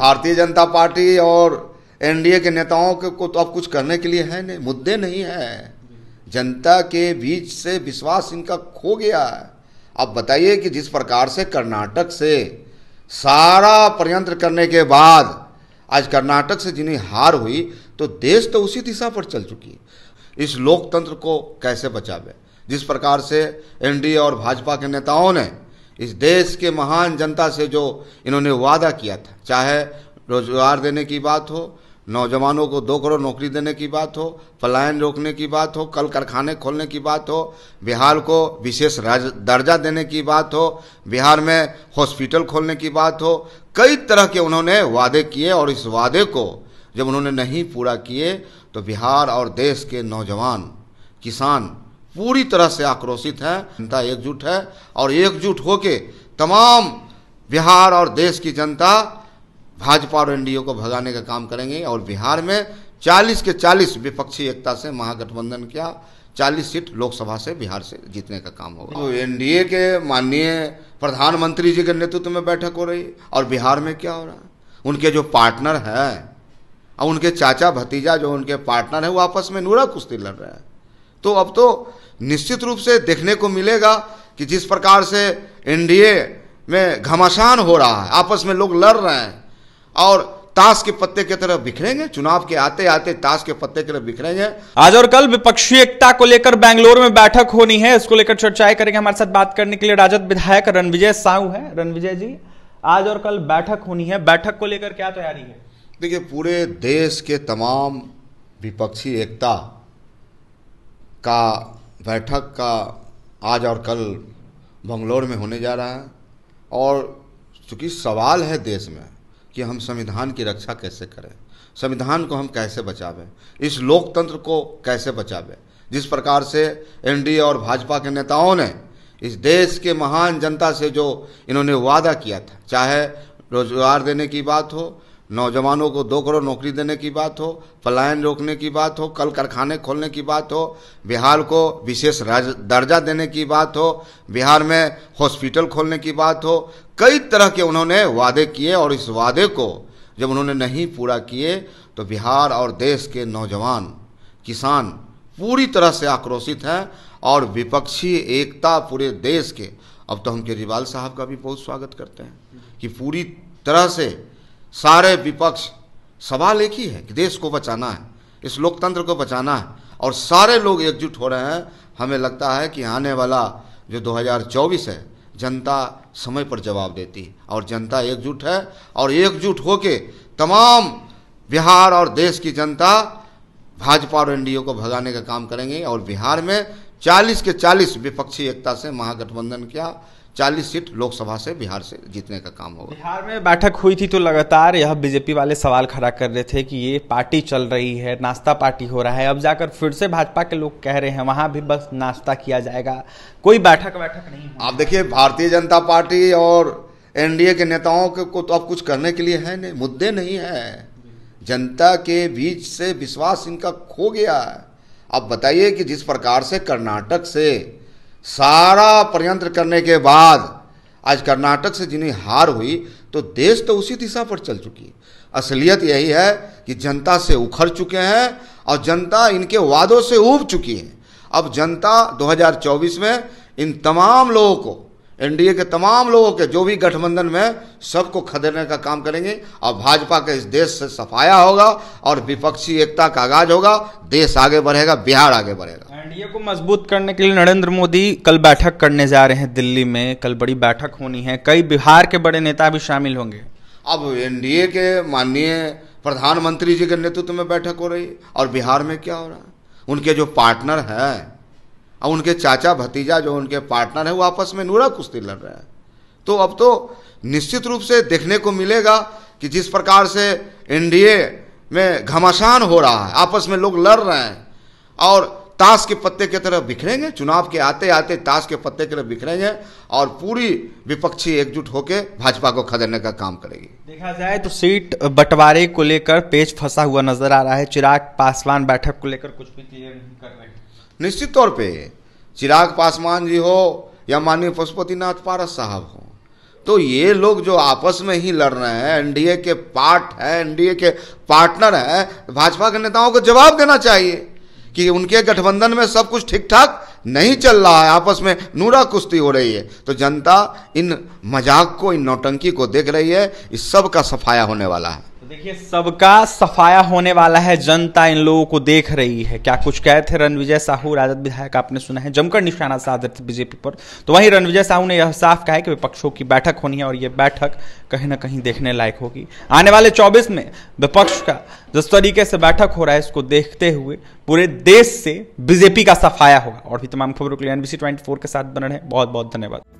भारतीय जनता पार्टी और एनडीए के नेताओं के को तो अब कुछ करने के लिए है नहीं मुद्दे नहीं है जनता के बीच से विश्वास इनका खो गया है अब बताइए कि जिस प्रकार से कर्नाटक से सारा प्रयंत्र करने के बाद आज कर्नाटक से जिन्हें हार हुई तो देश तो उसी दिशा पर चल चुकी है इस लोकतंत्र को कैसे बचावे जिस प्रकार से एनडीए और भाजपा के नेताओं ने इस देश के महान जनता से जो इन्होंने वादा किया था चाहे रोजगार देने की बात हो नौजवानों को दो करोड़ नौकरी देने की बात हो पलायन रोकने की बात हो कल कारखाने खोलने की बात हो बिहार को विशेष दर्जा देने की बात हो बिहार में हॉस्पिटल खोलने की बात हो कई तरह के उन्होंने वादे किए और इस वादे को जब उन्होंने नहीं पूरा किए तो बिहार और देश के नौजवान किसान पूरी तरह से आक्रोशित हैं जनता एकजुट है और एकजुट होके तमाम बिहार और देश की जनता भाजपा और एनडीए को भगाने का काम करेंगे और बिहार में 40 के 40 विपक्षी एकता से महागठबंधन किया 40 सीट लोकसभा से बिहार से जीतने का काम होगा तो एनडीए के माननीय प्रधानमंत्री जी के नेतृत्व में बैठक हो रही और बिहार में क्या हो रहा है उनके जो पार्टनर हैं और उनके चाचा भतीजा जो उनके पार्टनर हैं वो आपस में नूरा कुश्ती लड़ रहे हैं तो अब तो निश्चित रूप से देखने को मिलेगा कि जिस प्रकार से एनडीए में घमासान हो रहा है आपस में लोग लड़ रहे हैं और ताश के पत्ते की तरफ बिखरेंगे चुनाव के आते आते ताश के पत्ते की तरह बिखरेंगे आज और कल विपक्षी एकता को लेकर बैंगलोर में बैठक होनी है इसको लेकर चर्चाएं करेंगे हमारे साथ बात करने के लिए राजद विधायक रणविजय साहू है रणविजय जी आज और कल बैठक होनी है बैठक को लेकर क्या तैयारी है देखिए पूरे देश के तमाम विपक्षी एकता का बैठक का आज और कल बंगलोर में होने जा रहा है और चूँकि सवाल है देश में कि हम संविधान की रक्षा कैसे करें संविधान को हम कैसे बचावें इस लोकतंत्र को कैसे बचावें जिस प्रकार से एनडीए और भाजपा के नेताओं ने इस देश के महान जनता से जो इन्होंने वादा किया था चाहे रोजगार देने की बात हो नौजवानों को दो करोड़ नौकरी देने की बात हो पलायन रोकने की बात हो कल कारखाने खोलने की बात हो बिहार को विशेष दर्जा देने की बात हो बिहार में हॉस्पिटल खोलने की बात हो कई तरह के उन्होंने वादे किए और इस वादे को जब उन्होंने नहीं पूरा किए तो बिहार और देश के नौजवान किसान पूरी तरह से आक्रोशित हैं और विपक्षी एकता पूरे देश के अब तो हम केजरीवाल साहब का भी बहुत स्वागत करते हैं कि पूरी तरह से सारे विपक्ष सवाल एक ही है कि देश को बचाना है इस लोकतंत्र को बचाना है और सारे लोग एकजुट हो रहे हैं हमें लगता है कि आने वाला जो 2024 है जनता समय पर जवाब देती है और जनता एकजुट है और एकजुट होके तमाम बिहार और देश की जनता भाजपा और एनडीए को भगाने का काम करेंगे और बिहार में 40 के 40 विपक्षी एकता से महागठबंधन का चालीस सीट लोकसभा से बिहार से जीतने का काम होगा बिहार में बैठक हुई थी तो लगातार यह बीजेपी वाले सवाल खड़ा कर रहे थे कि ये पार्टी चल रही है नाश्ता पार्टी हो रहा है अब जाकर फिर से भाजपा के लोग कह रहे हैं वहाँ भी बस नाश्ता किया जाएगा कोई बैठक बैठक नहीं आप देखिए भारतीय जनता पार्टी और एन के नेताओं के को तो अब कुछ करने के लिए है नहीं मुद्दे नहीं है जनता के बीच से विश्वास इनका खो गया है आप बताइए कि जिस प्रकार से कर्नाटक से सारा प्रयंत्र करने के बाद आज कर्नाटक से जिन्हें हार हुई तो देश तो उसी दिशा पर चल चुकी है असलियत यही है कि जनता से उखड़ चुके हैं और जनता इनके वादों से ऊब चुकी है अब जनता 2024 में इन तमाम लोगों को एनडीए के तमाम लोगों के जो भी गठबंधन में सबको खदेड़ने का काम करेंगे और भाजपा के इस देश से सफाया होगा और विपक्षी एकता का आगाज होगा देश आगे बढ़ेगा बिहार आगे बढ़ेगा एनडीए को मजबूत करने के लिए नरेंद्र मोदी कल बैठक करने जा रहे हैं दिल्ली में कल बड़ी बैठक होनी है कई बिहार के बड़े नेता भी शामिल होंगे अब एनडीए के माननीय प्रधानमंत्री जी के नेतृत्व में बैठक हो रही और बिहार में क्या हो रहा है उनके जो पार्टनर हैं और उनके चाचा भतीजा जो उनके पार्टनर है वो आपस में नूरा कुश्ती लड़ रहे हैं तो अब तो निश्चित रूप से देखने को मिलेगा कि जिस प्रकार से एनडीए में घमासान हो रहा है आपस में लोग लड़ रहे हैं और ताश के पत्ते की तरह बिखरेंगे चुनाव के आते आते ताश के पत्ते की तरह बिखरेंगे और पूरी विपक्षी एकजुट होकर भाजपा को खदेड़ने का काम करेगी देखा जाए तो सीट बंटवारे को लेकर पेच फंसा हुआ नजर आ रहा है चिराग पासवान बैठक को लेकर कुछ भी क्लियर नहीं कर रहे निश्चित तौर पे चिराग पासवान जी हो या माननीय पशुपतिनाथ पारस साहब हो तो ये लोग जो आपस में ही लड़ रहे हैं एनडीए के पार्ट है एनडीए के पार्टनर है भाजपा के नेताओं को जवाब देना चाहिए कि उनके गठबंधन में सब कुछ ठीक ठाक नहीं चल रहा है आपस में नूरा कुश्ती हो रही है तो जनता इन मजाक को इन नौटंकी को देख रही है इस सब का सफाया होने वाला है देखिए सबका सफाया होने वाला है जनता इन लोगों को देख रही है क्या कुछ कहे थे रणविजय साहू राजद विधायक आपने सुना है जमकर निशाना साध रहे थे बीजेपी पर तो वहीं रणविजय साहू ने यह साफ कहा है कि विपक्षों की बैठक होनी है और ये बैठक कहीं ना कहीं देखने लायक होगी आने वाले चौबीस में विपक्ष का जिस तरीके से बैठक हो रहा है इसको देखते हुए पूरे देश से बीजेपी का सफाया होगा और भी तमाम खबरों के लिए एनबीसी ट्वेंटी के साथ बन रहे हैं बहुत बहुत धन्यवाद